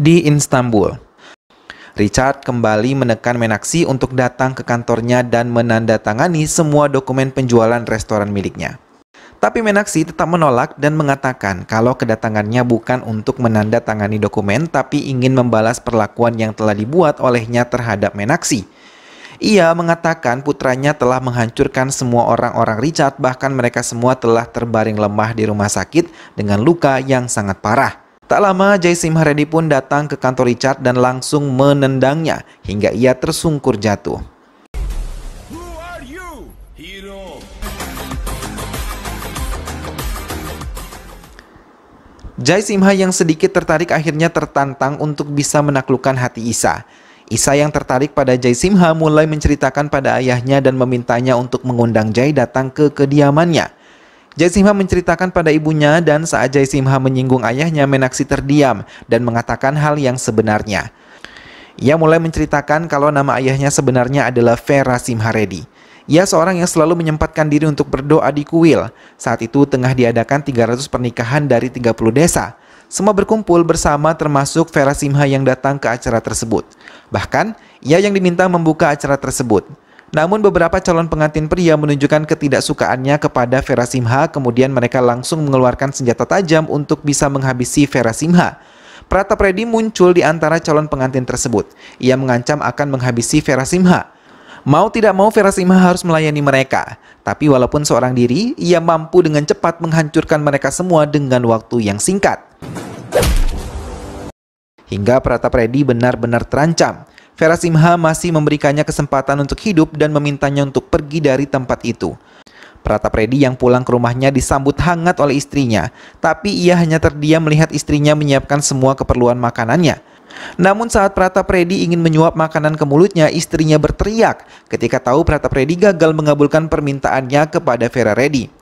di Istanbul. Richard kembali menekan Menaksi untuk datang ke kantornya dan menandatangani semua dokumen penjualan restoran miliknya. Tapi Menaksi tetap menolak dan mengatakan kalau kedatangannya bukan untuk menandatangani dokumen tapi ingin membalas perlakuan yang telah dibuat olehnya terhadap Menaksi. Ia mengatakan putranya telah menghancurkan semua orang-orang Richard bahkan mereka semua telah terbaring lemah di rumah sakit dengan luka yang sangat parah. Tak lama, Simha Haredi pun datang ke kantor Richard dan langsung menendangnya hingga ia tersungkur jatuh. Jai Simha yang sedikit tertarik akhirnya tertantang untuk bisa menaklukkan hati Isa. Isa yang tertarik pada Jai Simha mulai menceritakan pada ayahnya dan memintanya untuk mengundang Jai datang ke kediamannya. Jaisimha menceritakan pada ibunya dan saat Jaisimha menyinggung ayahnya, Menaksi terdiam dan mengatakan hal yang sebenarnya. Ia mulai menceritakan kalau nama ayahnya sebenarnya adalah Vera Simharedi. Ia seorang yang selalu menyempatkan diri untuk berdoa di kuil. Saat itu tengah diadakan 300 pernikahan dari 30 desa. Semua berkumpul bersama termasuk Vera Simha yang datang ke acara tersebut. Bahkan, ia yang diminta membuka acara tersebut. Namun beberapa calon pengantin pria menunjukkan ketidaksukaannya kepada Vera Simha, kemudian mereka langsung mengeluarkan senjata tajam untuk bisa menghabisi Vera Simha. Pratap Reddy muncul di antara calon pengantin tersebut. Ia mengancam akan menghabisi Vera Simha. Mau tidak mau Vera Simha harus melayani mereka. Tapi walaupun seorang diri, ia mampu dengan cepat menghancurkan mereka semua dengan waktu yang singkat. Hingga Pratap Reddy benar-benar terancam. Vera Simha masih memberikannya kesempatan untuk hidup dan memintanya untuk pergi dari tempat itu. Pratap Reddy yang pulang ke rumahnya disambut hangat oleh istrinya, tapi ia hanya terdiam melihat istrinya menyiapkan semua keperluan makanannya. Namun saat Pratap Reddy ingin menyuap makanan ke mulutnya, istrinya berteriak ketika tahu Pratap Reddy gagal mengabulkan permintaannya kepada Vera Reddy.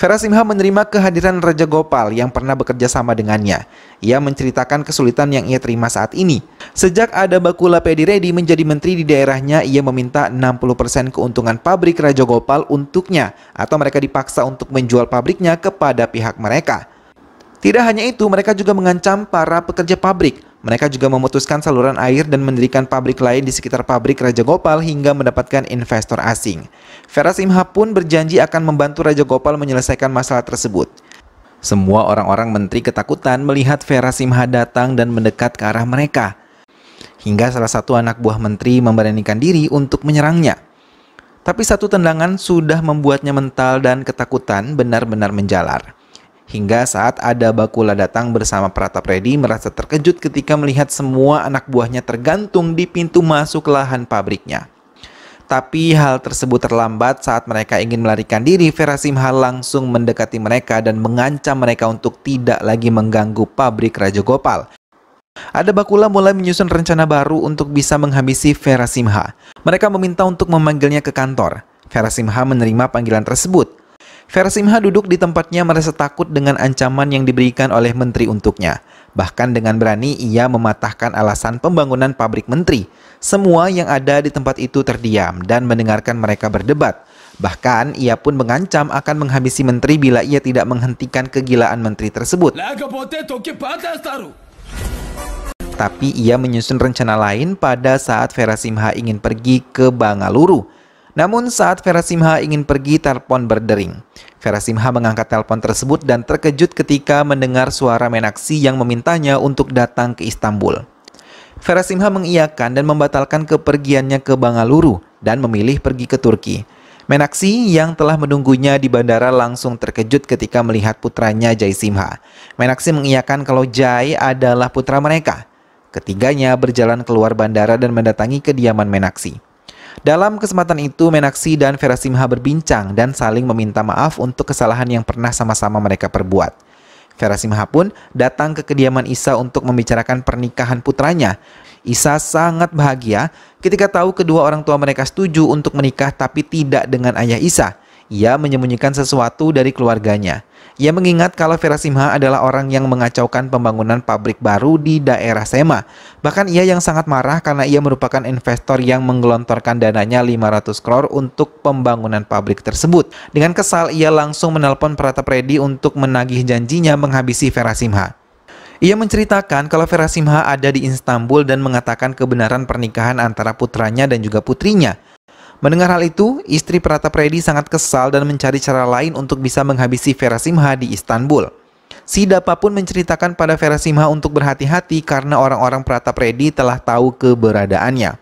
Vera Simha menerima kehadiran Raja Gopal yang pernah bekerja sama dengannya. Ia menceritakan kesulitan yang ia terima saat ini. Sejak ada Bakula Pedi menjadi menteri di daerahnya, ia meminta 60% keuntungan pabrik Raja Gopal untuknya atau mereka dipaksa untuk menjual pabriknya kepada pihak mereka. Tidak hanya itu, mereka juga mengancam para pekerja pabrik. Mereka juga memutuskan saluran air dan mendirikan pabrik lain di sekitar pabrik Raja Gopal hingga mendapatkan investor asing. Feras Imha pun berjanji akan membantu Raja Gopal menyelesaikan masalah tersebut. Semua orang-orang menteri ketakutan melihat Vera Simha datang dan mendekat ke arah mereka. Hingga salah satu anak buah menteri memberanikan diri untuk menyerangnya. Tapi satu tendangan sudah membuatnya mental dan ketakutan benar-benar menjalar. Hingga saat ada Bakula datang bersama Pratap Pratapredi merasa terkejut ketika melihat semua anak buahnya tergantung di pintu masuk lahan pabriknya. Tapi hal tersebut terlambat saat mereka ingin melarikan diri, Vera Simha langsung mendekati mereka dan mengancam mereka untuk tidak lagi mengganggu pabrik Raja Gopal. Ada Bakula mulai menyusun rencana baru untuk bisa menghabisi Vera Simha. Mereka meminta untuk memanggilnya ke kantor. Vera Simha menerima panggilan tersebut. Versimha duduk di tempatnya merasa takut dengan ancaman yang diberikan oleh menteri untuknya. Bahkan dengan berani ia mematahkan alasan pembangunan pabrik menteri. Semua yang ada di tempat itu terdiam dan mendengarkan mereka berdebat. Bahkan ia pun mengancam akan menghabisi menteri bila ia tidak menghentikan kegilaan menteri tersebut. Tapi ia menyusun rencana lain pada saat Vera Simha ingin pergi ke Bangaluru. Namun saat Vera Simha ingin pergi, telepon berdering. Vera Simha mengangkat telepon tersebut dan terkejut ketika mendengar suara Menaksi yang memintanya untuk datang ke Istanbul. Vera Simha mengiyakan dan membatalkan kepergiannya ke Bangaluru dan memilih pergi ke Turki. Menaksi yang telah menunggunya di bandara langsung terkejut ketika melihat putranya Jai Simha. Menaksi mengiyakan kalau Jai adalah putra mereka. Ketiganya berjalan keluar bandara dan mendatangi kediaman Menaksi. Dalam kesempatan itu, Menaksi dan Vera Simha berbincang dan saling meminta maaf untuk kesalahan yang pernah sama-sama mereka perbuat. Vera Simha pun datang ke kediaman Isa untuk membicarakan pernikahan putranya. Isa sangat bahagia ketika tahu kedua orang tua mereka setuju untuk menikah tapi tidak dengan ayah Isa. Ia menyembunyikan sesuatu dari keluarganya. Ia mengingat kalau Vera Simha adalah orang yang mengacaukan pembangunan pabrik baru di daerah Sema. Bahkan ia yang sangat marah karena ia merupakan investor yang menggelontorkan dananya 500 kror untuk pembangunan pabrik tersebut. Dengan kesal, ia langsung menelpon Pratap Reddy untuk menagih janjinya menghabisi Vera Simha. Ia menceritakan kalau Vera Simha ada di Istanbul dan mengatakan kebenaran pernikahan antara putranya dan juga putrinya. Mendengar hal itu, istri Pratap Reddy sangat kesal dan mencari cara lain untuk bisa menghabisi Vera Simha di Istanbul. Si Dapa pun menceritakan pada Vera Simha untuk berhati-hati karena orang-orang Pratap Reddy telah tahu keberadaannya.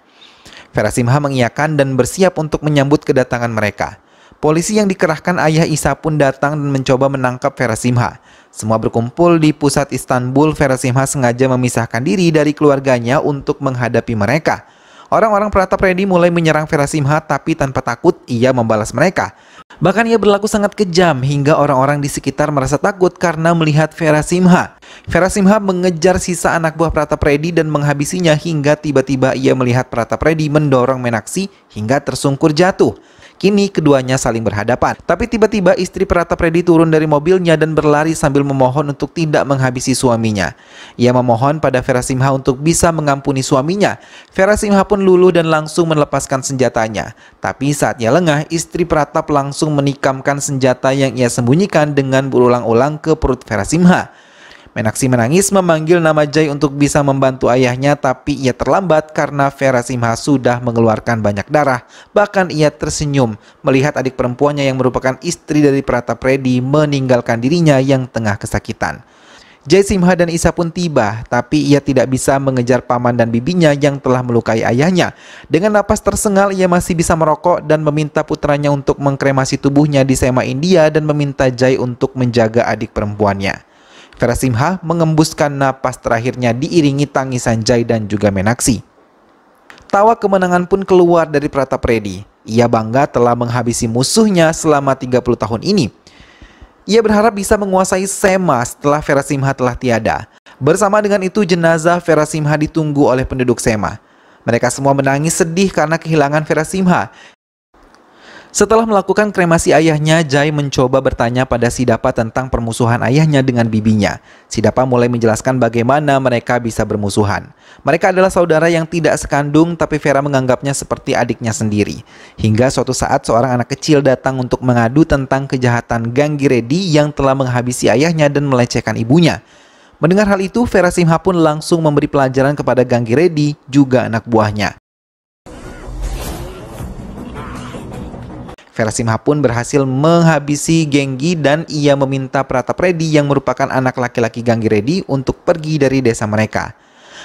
Vera Simha mengiyakan dan bersiap untuk menyambut kedatangan mereka. Polisi yang dikerahkan ayah Isa pun datang dan mencoba menangkap Vera Simha. Semua berkumpul di pusat Istanbul, Vera Simha sengaja memisahkan diri dari keluarganya untuk menghadapi mereka. Orang-orang Pratap Reddy mulai menyerang Vera Simha tapi tanpa takut ia membalas mereka. Bahkan ia berlaku sangat kejam hingga orang-orang di sekitar merasa takut karena melihat Vera Simha. Vera Simha mengejar sisa anak buah Pratap Reddy dan menghabisinya hingga tiba-tiba ia melihat Pratap Reddy mendorong Menaksi hingga tersungkur jatuh. Kini keduanya saling berhadapan. Tapi tiba-tiba istri Pratap Predi turun dari mobilnya dan berlari sambil memohon untuk tidak menghabisi suaminya. Ia memohon pada Vera Simha untuk bisa mengampuni suaminya. Vera Simha pun luluh dan langsung melepaskan senjatanya. Tapi saatnya lengah, istri Pratap langsung menikamkan senjata yang ia sembunyikan dengan berulang-ulang ke perut Vera Simha. Menaksi menangis memanggil nama Jai untuk bisa membantu ayahnya tapi ia terlambat karena Vera Simha sudah mengeluarkan banyak darah. Bahkan ia tersenyum melihat adik perempuannya yang merupakan istri dari Pratap Reddy meninggalkan dirinya yang tengah kesakitan. Jai Simha dan Isa pun tiba, tapi ia tidak bisa mengejar paman dan bibinya yang telah melukai ayahnya. Dengan napas tersengal, ia masih bisa merokok dan meminta putranya untuk mengkremasi tubuhnya di Sema India dan meminta Jai untuk menjaga adik perempuannya. Terasimha mengembuskan napas terakhirnya diiringi tangisan Jai dan juga Menaksi. Tawa kemenangan pun keluar dari Pratap Redi. Ia bangga telah menghabisi musuhnya selama 30 tahun ini. Ia berharap bisa menguasai Sema setelah Simha telah tiada. Bersama dengan itu jenazah Simha ditunggu oleh penduduk Sema. Mereka semua menangis sedih karena kehilangan Simha setelah melakukan kremasi ayahnya, Jai mencoba bertanya pada Sidapa tentang permusuhan ayahnya dengan bibinya. Sidapa mulai menjelaskan bagaimana mereka bisa bermusuhan. Mereka adalah saudara yang tidak sekandung, tapi Vera menganggapnya seperti adiknya sendiri. Hingga suatu saat seorang anak kecil datang untuk mengadu tentang kejahatan gang Reddy yang telah menghabisi ayahnya dan melecehkan ibunya. Mendengar hal itu, Vera Simha pun langsung memberi pelajaran kepada Gang Reddy juga anak buahnya. Verasimha pun berhasil menghabisi Genggi dan ia meminta Pratap Redi yang merupakan anak laki-laki Ganggi Redi untuk pergi dari desa mereka.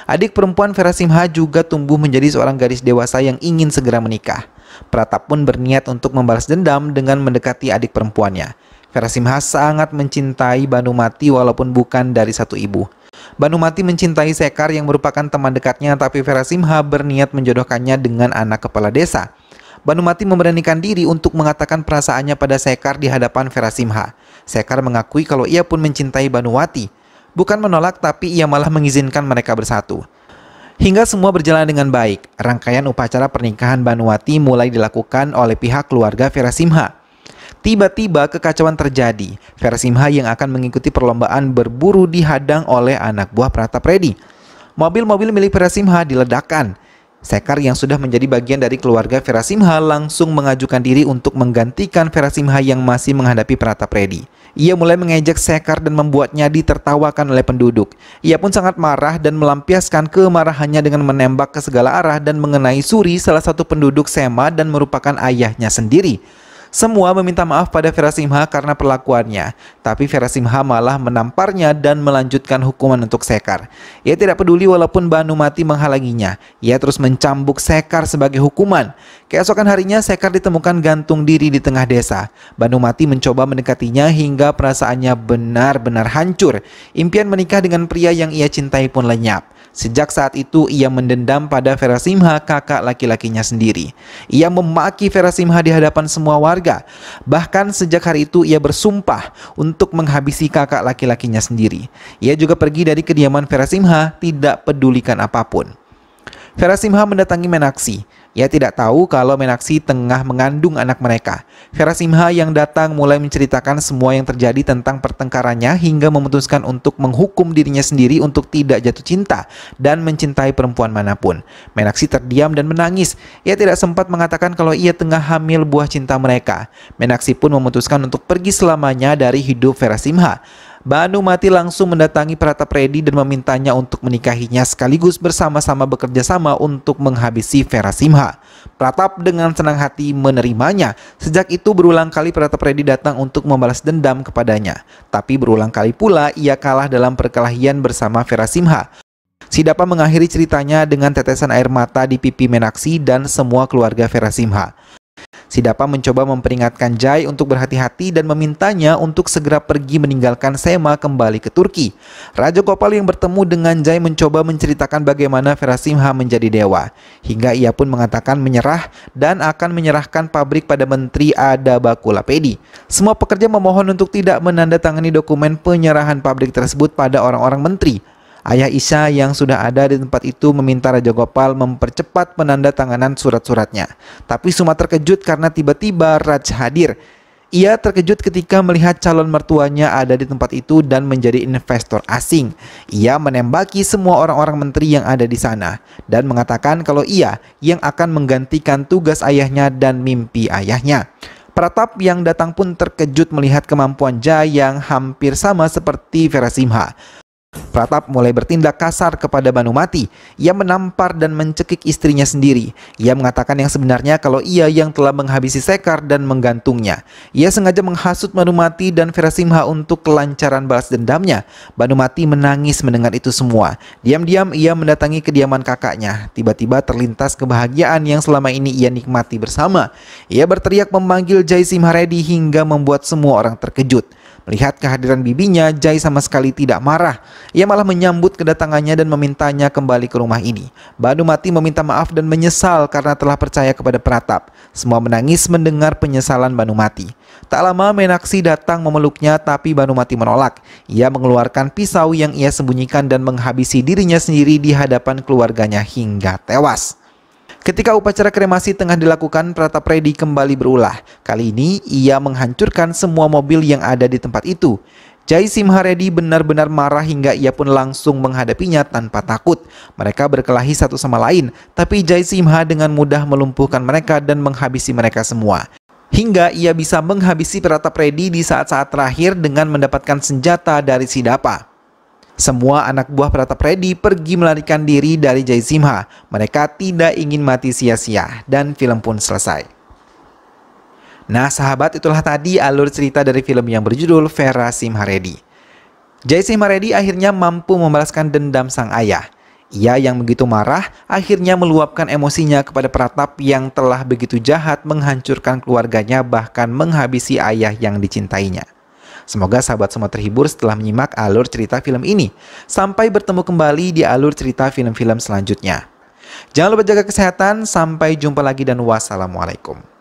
Adik perempuan Verasimha juga tumbuh menjadi seorang gadis dewasa yang ingin segera menikah. Pratap pun berniat untuk membalas dendam dengan mendekati adik perempuannya. Verasimha sangat mencintai Banu Mati walaupun bukan dari satu ibu. Banu Mati mencintai Sekar yang merupakan teman dekatnya tapi Verasimha berniat menjodohkannya dengan anak kepala desa. Banumati memberanikan diri untuk mengatakan perasaannya pada Sekar di hadapan Vera Simha. Sekar mengakui kalau ia pun mencintai Banuwati. Bukan menolak tapi ia malah mengizinkan mereka bersatu. Hingga semua berjalan dengan baik, rangkaian upacara pernikahan Banuwati mulai dilakukan oleh pihak keluarga Vera Simha. Tiba-tiba kekacauan terjadi. Vera Simha yang akan mengikuti perlombaan berburu dihadang oleh anak buah Pratap Reddy. Mobil-mobil milik Vera Simha diledakkan. Sekar yang sudah menjadi bagian dari keluarga Vera Simha langsung mengajukan diri untuk menggantikan Vera Simha yang masih menghadapi Pratap Reddy. Ia mulai mengejek Sekar dan membuatnya ditertawakan oleh penduduk. Ia pun sangat marah dan melampiaskan kemarahannya dengan menembak ke segala arah dan mengenai Suri salah satu penduduk Sema dan merupakan ayahnya sendiri. Semua meminta maaf pada Vera Simha karena perlakuannya, tapi Vera Simha malah menamparnya dan melanjutkan hukuman untuk Sekar. Ia tidak peduli walaupun Banu Mati menghalanginya, ia terus mencambuk Sekar sebagai hukuman. Keesokan harinya Sekar ditemukan gantung diri di tengah desa. Banu Mati mencoba mendekatinya hingga perasaannya benar-benar hancur. Impian menikah dengan pria yang ia cintai pun lenyap. Sejak saat itu ia mendendam pada Vera Simha kakak laki-lakinya sendiri. Ia memaki Vera Simha di hadapan semua warga. Bahkan sejak hari itu ia bersumpah untuk menghabisi kakak laki-lakinya sendiri. Ia juga pergi dari kediaman Vera Simha tidak pedulikan apapun. Simha mendatangi Menaksi. Ia tidak tahu kalau Menaksi tengah mengandung anak mereka. Simha yang datang mulai menceritakan semua yang terjadi tentang pertengkarannya hingga memutuskan untuk menghukum dirinya sendiri untuk tidak jatuh cinta dan mencintai perempuan manapun. Menaksi terdiam dan menangis. Ia tidak sempat mengatakan kalau ia tengah hamil buah cinta mereka. Menaksi pun memutuskan untuk pergi selamanya dari hidup Simha. Banu Mati langsung mendatangi Pratap Reddy dan memintanya untuk menikahinya sekaligus bersama-sama bekerja sama untuk menghabisi Vera Simha. Pratap dengan senang hati menerimanya. Sejak itu berulang kali Pratap Reddy datang untuk membalas dendam kepadanya. Tapi berulang kali pula ia kalah dalam perkelahian bersama Vera Simha. Sidapa mengakhiri ceritanya dengan tetesan air mata di pipi Menaksi dan semua keluarga Vera Simha. Sidapa mencoba memperingatkan Jai untuk berhati-hati dan memintanya untuk segera pergi meninggalkan Sema kembali ke Turki. Raja Gopal yang bertemu dengan Jai mencoba menceritakan bagaimana Verasimha menjadi dewa. Hingga ia pun mengatakan menyerah dan akan menyerahkan pabrik pada Menteri Bakula Pedi. Semua pekerja memohon untuk tidak menandatangani dokumen penyerahan pabrik tersebut pada orang-orang menteri. Ayah Isa yang sudah ada di tempat itu meminta Raja Gopal mempercepat penandatanganan surat-suratnya. Tapi Suma terkejut karena tiba-tiba Raj hadir. Ia terkejut ketika melihat calon mertuanya ada di tempat itu dan menjadi investor asing. Ia menembaki semua orang-orang menteri yang ada di sana dan mengatakan kalau ia yang akan menggantikan tugas ayahnya dan mimpi ayahnya. Pratap yang datang pun terkejut melihat kemampuan Jaya yang hampir sama seperti Vera Simha. Pratap mulai bertindak kasar kepada Banumati. Ia menampar dan mencekik istrinya sendiri. Ia mengatakan yang sebenarnya kalau ia yang telah menghabisi Sekar dan menggantungnya. Ia sengaja menghasut Banumati dan Verasimha untuk kelancaran balas dendamnya. Banumati menangis mendengar itu semua. Diam-diam ia mendatangi kediaman kakaknya. Tiba-tiba terlintas kebahagiaan yang selama ini ia nikmati bersama. Ia berteriak memanggil Jai Simharedi hingga membuat semua orang terkejut. Melihat kehadiran bibinya, Jai sama sekali tidak marah. Ia malah menyambut kedatangannya dan memintanya kembali ke rumah ini. Mati meminta maaf dan menyesal karena telah percaya kepada Pratap. Semua menangis mendengar penyesalan Banu Mati. Tak lama Menaksi datang memeluknya tapi Banu Mati menolak. Ia mengeluarkan pisau yang ia sembunyikan dan menghabisi dirinya sendiri di hadapan keluarganya hingga tewas. Ketika upacara kremasi tengah dilakukan, Pratap Redi kembali berulah. Kali ini ia menghancurkan semua mobil yang ada di tempat itu. Jai Simha Reddy benar-benar marah hingga ia pun langsung menghadapinya tanpa takut. Mereka berkelahi satu sama lain, tapi Jai Simha dengan mudah melumpuhkan mereka dan menghabisi mereka semua. Hingga ia bisa menghabisi Pratap Reddy di saat-saat terakhir dengan mendapatkan senjata dari Sidapa. Semua anak buah Pratap Reddy pergi melarikan diri dari Simha. Mereka tidak ingin mati sia-sia dan film pun selesai. Nah sahabat itulah tadi alur cerita dari film yang berjudul Vera Simha Jai Simha Reddy akhirnya mampu membalaskan dendam sang ayah. Ia yang begitu marah akhirnya meluapkan emosinya kepada Pratap yang telah begitu jahat menghancurkan keluarganya bahkan menghabisi ayah yang dicintainya. Semoga sahabat semua terhibur setelah menyimak alur cerita film ini. Sampai bertemu kembali di alur cerita film-film selanjutnya. Jangan lupa jaga kesehatan, sampai jumpa lagi dan wassalamualaikum.